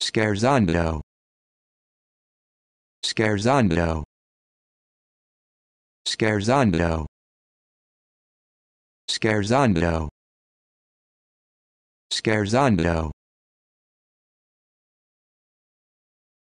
Scarzando. Scarzando. Scarzando. Scarzando. Scarzando.